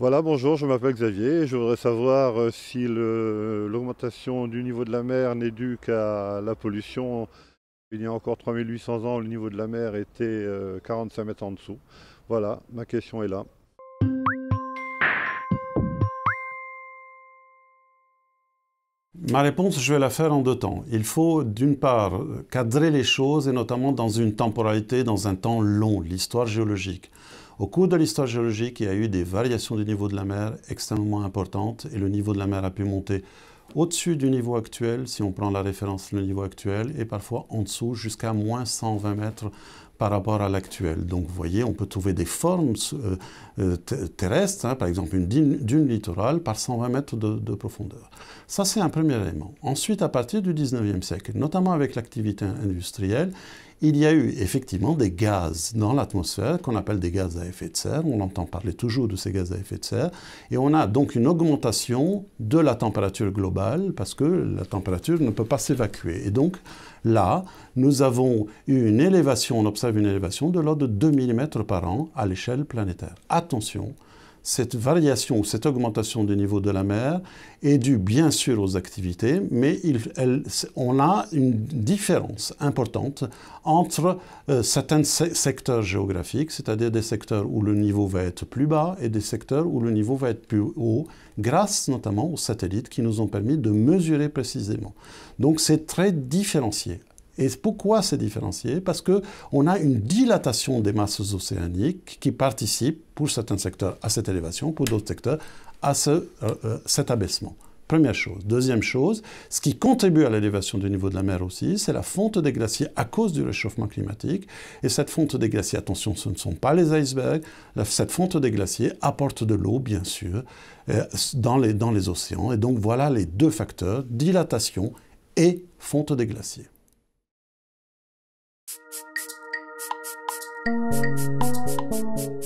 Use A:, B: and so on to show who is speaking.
A: Voilà, bonjour, je m'appelle Xavier je voudrais savoir euh, si l'augmentation du niveau de la mer n'est due qu'à la pollution. Il y a encore 3800 ans, le niveau de la mer était 45 euh, mètres en dessous. Voilà,
B: ma question est là. Ma réponse, je vais la faire en deux temps. Il faut d'une part cadrer les choses et notamment dans une temporalité, dans un temps long, l'histoire géologique. Au cours de l'histoire géologique, il y a eu des variations du niveau de la mer extrêmement importantes et le niveau de la mer a pu monter au-dessus du niveau actuel, si on prend la référence le niveau actuel, et parfois en dessous jusqu'à moins 120 mètres, par rapport à l'actuel. Donc vous voyez, on peut trouver des formes euh, euh, terrestres, hein, par exemple une dune, littorale par 120 mètres de, profondeur. Ça, c'est un premier élément. Ensuite, à partir du 19e siècle, notamment avec l'activité industrielle, il y a eu effectivement des gaz dans l'atmosphère qu'on appelle des gaz à effet de serre. On entend parler toujours de ces gaz à effet de serre. Et on a donc une augmentation de la température globale parce que la température ne peut pas s'évacuer. Et donc là, nous avons eu une élévation, en une élévation de l'ordre de 2 mm par an à l'échelle planétaire. Attention, cette variation ou cette augmentation du niveau de la mer est due bien sûr aux activités, mais on a une différence importante entre euh, certains secteurs géographiques, c'est-à-dire des secteurs où le niveau va être plus bas et des secteurs où le niveau va être plus haut, grâce notamment aux satellites qui nous ont permis de mesurer précisément. Donc c'est très différencié. Et pourquoi c'est différencié Parce qu'on a une dilatation des masses océaniques qui participe, pour certains secteurs, à cette élévation, pour d'autres secteurs, à ce, euh, euh, cet abaissement. Première chose. Deuxième chose, ce qui contribue à l'élévation du niveau de la mer aussi, c'est la fonte des glaciers à cause du réchauffement climatique. Et cette fonte des glaciers, attention, ce ne sont pas les icebergs, cette fonte des glaciers apporte de l'eau, bien sûr, euh, dans les, dans les océans. Et donc voilà les deux facteurs, dilatation et fonte des glaciers.
A: Thank you.